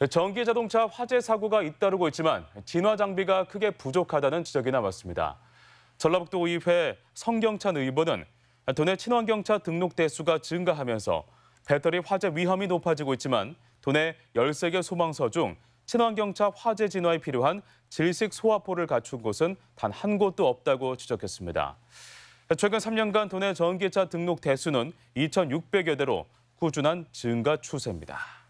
네, 전기 자동차 화재 사고가 잇따르고 있지만 진화 장비가 크게 부족하다는 지적이 나왔습니다. 전라북도 의회 성경찬 의원은 도내 친환경차 등록 대수가 증가하면서 배터리 화재 위험이 높아지고 있지만 도내 13개 소망서 중 친환경차 화재 진화에 필요한 질식 소화포를 갖춘 곳은 단 한 곳도 없다고 지적했습니다. 최근 3년간 도내 전기차 등록 대수는 2,600여 대로 꾸준한 증가 추세입니다.